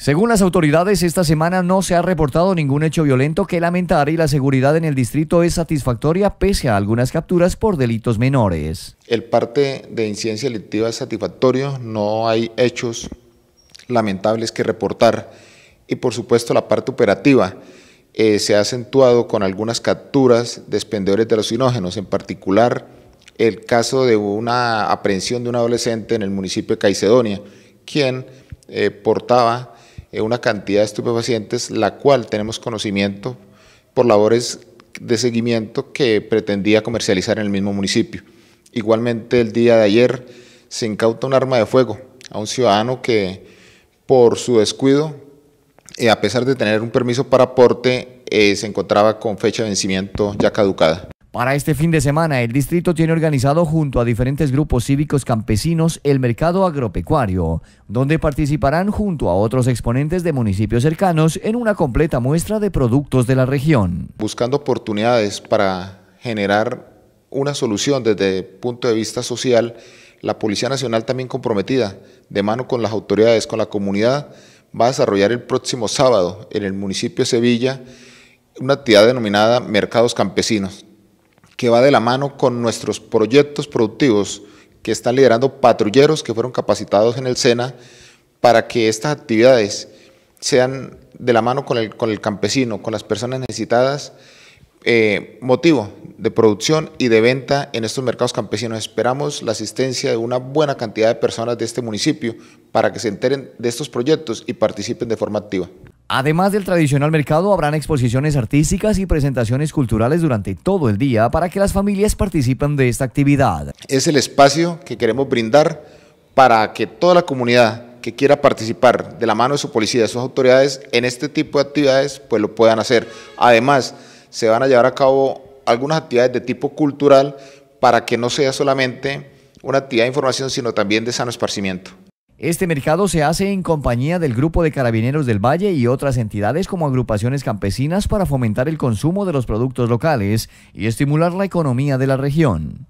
Según las autoridades, esta semana no se ha reportado ningún hecho violento que lamentar y la seguridad en el distrito es satisfactoria pese a algunas capturas por delitos menores. El parte de incidencia delictiva es satisfactorio, no hay hechos lamentables que reportar y por supuesto la parte operativa eh, se ha acentuado con algunas capturas de expendedores de alucinógenos, en particular el caso de una aprehensión de un adolescente en el municipio de Caicedonia, quien eh, portaba eh, una cantidad de estupefacientes, la cual tenemos conocimiento por labores de seguimiento que pretendía comercializar en el mismo municipio. Igualmente el día de ayer se incauta un arma de fuego a un ciudadano que por su descuido, eh, a pesar de tener un permiso para aporte, eh, se encontraba con fecha de vencimiento ya caducada. Para este fin de semana, el distrito tiene organizado junto a diferentes grupos cívicos campesinos el mercado agropecuario, donde participarán junto a otros exponentes de municipios cercanos en una completa muestra de productos de la región. Buscando oportunidades para generar una solución desde el punto de vista social, la Policía Nacional también comprometida, de mano con las autoridades, con la comunidad, va a desarrollar el próximo sábado en el municipio de Sevilla una actividad denominada Mercados Campesinos, que va de la mano con nuestros proyectos productivos que están liderando patrulleros que fueron capacitados en el SENA para que estas actividades sean de la mano con el, con el campesino, con las personas necesitadas, eh, motivo de producción y de venta en estos mercados campesinos. Esperamos la asistencia de una buena cantidad de personas de este municipio para que se enteren de estos proyectos y participen de forma activa. Además del tradicional mercado, habrán exposiciones artísticas y presentaciones culturales durante todo el día para que las familias participen de esta actividad. Es el espacio que queremos brindar para que toda la comunidad que quiera participar de la mano de su policía, de sus autoridades, en este tipo de actividades, pues lo puedan hacer. Además, se van a llevar a cabo algunas actividades de tipo cultural para que no sea solamente una actividad de información, sino también de sano esparcimiento. Este mercado se hace en compañía del Grupo de Carabineros del Valle y otras entidades como agrupaciones campesinas para fomentar el consumo de los productos locales y estimular la economía de la región.